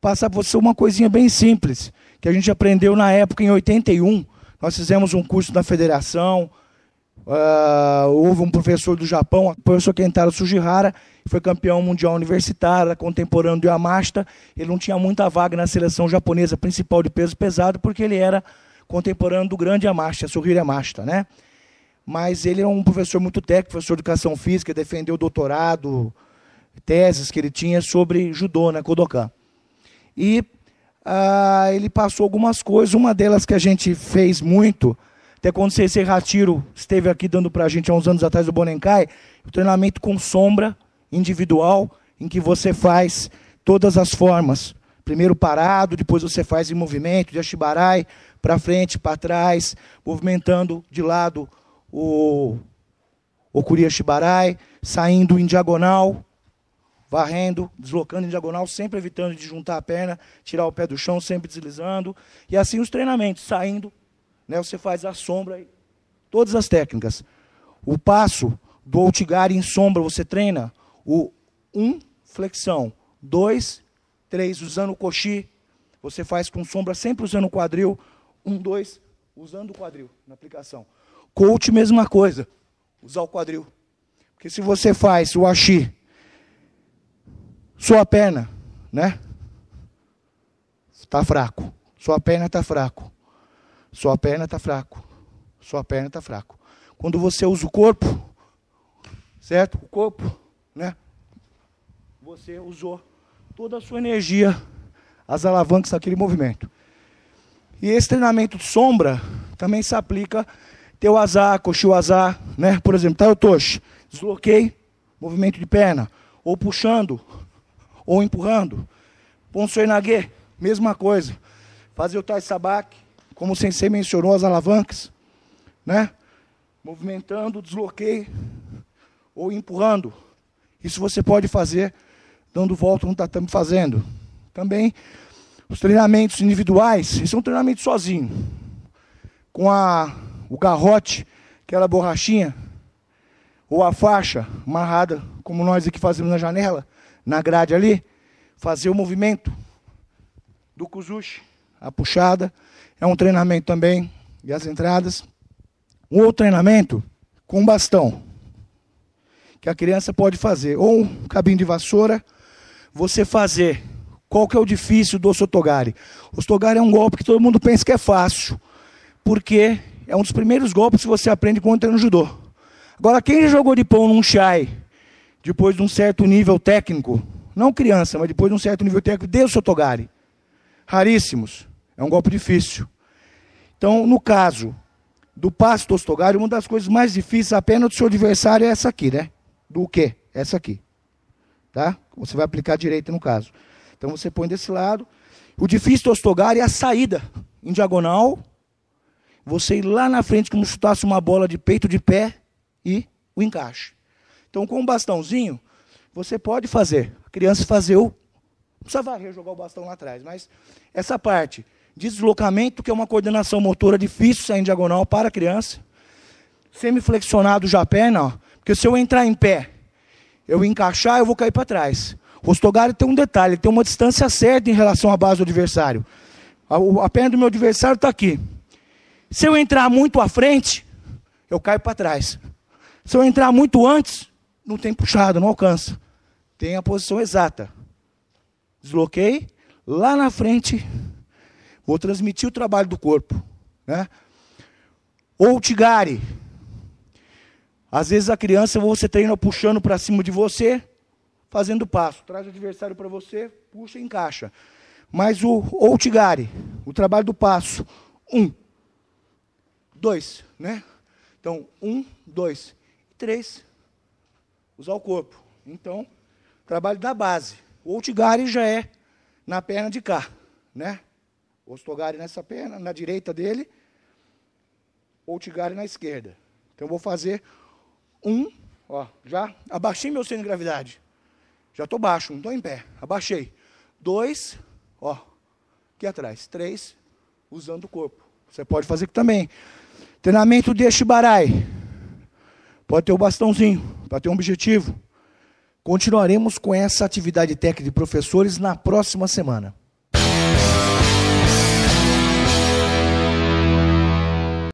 passar para você uma coisinha bem simples, que a gente aprendeu na época, em 81. Nós fizemos um curso na federação. Uh, houve um professor do Japão, o professor Kentaro Sugihara, foi campeão mundial universitário, contemporâneo do Yamashita. Ele não tinha muita vaga na seleção japonesa principal de peso pesado, porque ele era contemporâneo do grande Yamashita, Suhiro Yamashita, né? Mas ele era é um professor muito técnico, professor de educação física, defendeu doutorado, teses que ele tinha sobre judô na né, Kodokan e ah, ele passou algumas coisas. Uma delas que a gente fez muito, até quando o CC Ratiro esteve aqui dando para a gente há uns anos atrás do Bonencai, o treinamento com sombra individual, em que você faz todas as formas. Primeiro parado, depois você faz em movimento, de ashibarai, para frente, para trás, movimentando de lado o, o Kuria Shibarai, saindo em diagonal, varrendo, deslocando em diagonal, sempre evitando de juntar a perna, tirar o pé do chão, sempre deslizando. E assim os treinamentos, saindo, né, você faz a sombra, todas as técnicas. O passo do Outgari em sombra, você treina o 1, um, flexão, 2, 3, usando o coxi, você faz com sombra, sempre usando o quadril, 1, um, 2, usando o quadril na aplicação. Coach, mesma coisa, usar o quadril. Porque se você faz o axi sua perna, né? Está fraco. Sua perna está fraco. Sua perna está fraco. Sua perna está fraco. Quando você usa o corpo, certo? O corpo, né? Você usou toda a sua energia, as alavancas daquele movimento. E esse treinamento de sombra também se aplica teu azar, coxio azar, né? Por exemplo, tá eu tocho, desloquei, movimento de perna, ou puxando, ou empurrando. Ponsoi Nagê, mesma coisa. Fazer o Tai Sabak, como o sensei mencionou, as alavancas, né? Movimentando, desloquei ou empurrando. Isso você pode fazer dando volta no tá tatame fazendo. Também os treinamentos individuais, isso é um treinamento sozinho. Com a, o garrote, aquela borrachinha, ou a faixa amarrada, como nós aqui fazemos na janela, na grade ali, fazer o movimento do kuzushi, a puxada. É um treinamento também, e as entradas. Um outro treinamento com bastão, que a criança pode fazer, ou um cabinho de vassoura, você fazer. Qual que é o difícil do sotogari? O sotogari é um golpe que todo mundo pensa que é fácil, porque é um dos primeiros golpes que você aprende quando entra no judô. Agora, quem jogou de pão num chai depois de um certo nível técnico, não criança, mas depois de um certo nível técnico, deu Sotogari. Raríssimos. É um golpe difícil. Então, no caso do passo do uma das coisas mais difíceis apenas do seu adversário é essa aqui, né? Do quê? Essa aqui. Tá? Você vai aplicar direito no caso. Então você põe desse lado. O difícil do é a saída em diagonal. Você ir lá na frente como se chutasse uma bola de peito de pé e o encaixe. Então, com um bastãozinho, você pode fazer. A criança fazer o. Não precisa varrer, jogar o bastão lá atrás, mas essa parte. Deslocamento, que é uma coordenação motora difícil sair em diagonal para a criança. Semiflexionado já a perna, ó, porque se eu entrar em pé, eu encaixar, eu vou cair para trás. Rostogário tem um detalhe, ele tem uma distância certa em relação à base do adversário. A, a perna do meu adversário está aqui. Se eu entrar muito à frente, eu caio para trás. Se eu entrar muito antes, não tem puxado, não alcança. Tem a posição exata. Desloquei, lá na frente, vou transmitir o trabalho do corpo. Né? Ou tigare. Às vezes a criança você treina puxando para cima de você, fazendo passo. Traz o adversário para você, puxa e encaixa. Mas o outigare, o trabalho do passo, um, dois, né? Então, um, dois, três, usar o corpo. Então, trabalho da base. O Outigari já é na perna de cá, né? O Ostogari nessa perna, na direita dele, Outigari na esquerda. Então, eu vou fazer um, ó, já abaixei meu centro de gravidade. Já estou baixo, não estou em pé. Abaixei. Dois, ó, aqui atrás. Três, usando o corpo. Você pode fazer também. Treinamento de Shibarai. Pode ter o um bastãozinho, para ter um objetivo. Continuaremos com essa atividade técnica de professores na próxima semana.